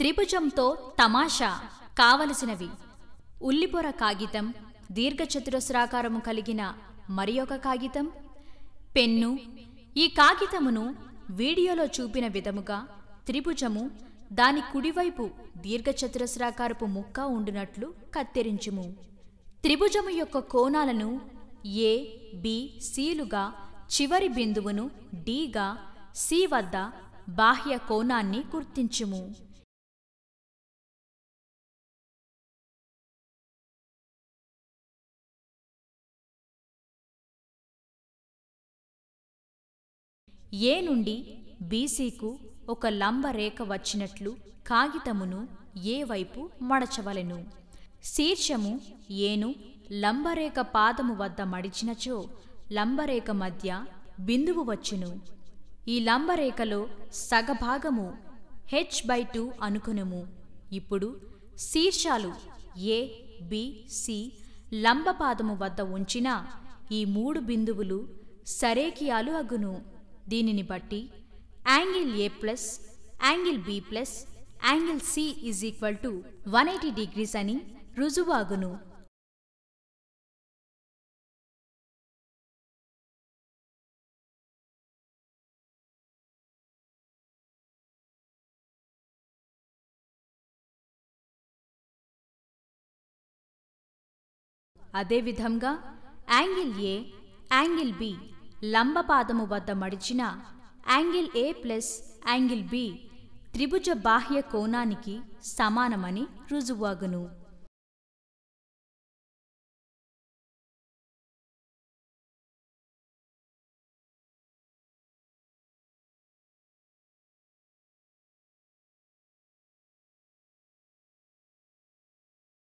త్రిభుజంతో తమాషా కావలసినవి ఉల్లిపొర కాగితం దీర్ఘచతురస్రాకారము కలిగిన ఒక కాగితం పెన్ను ఈ కాగితమును వీడియోలో చూపిన విధముగా త్రిభుజము దాని కుడివైపు దీర్ఘచతురస్రాకారపు ముక్క ఉండినట్లు కత్తిరించుము త్రిభుజము యొక్క కోణాలను ఏ బిసిలుగా చివరి బిందువును డిగా సి వద్ద బాహ్య కోణాన్ని గుర్తించుము ఏ నుండి బీసీకు ఒక లంబ రేఖ వచ్చినట్లు కాగితమును ఏ వైపు మడచవలెను శీర్షము ఏను లంబరేఖ పాదము వద్ద మడిచినచో లంబరేఖ మధ్య బిందువు వచ్చును ఈ లంబరేఖలో సగభాగము హెచ్ బై టూ అనుకునము ఇప్పుడు శీర్షాలు ఏ బి సి లంబపాదము వద్ద ఉంచిన ఈ మూడు బిందువులు సరేకియాలు అగును దీనిని బట్టి angle A plus angle B plus angle C is equal to one eighty degrees అని రుజువాగును అదేవిధంగా యాంగిల్ ఏ యాంగిల్ బి లంబపాదము వద్ద మడిచిన angle A plus angle B త్రిభుజ బాహ్య కోణానికి సమానమని రుజువాగును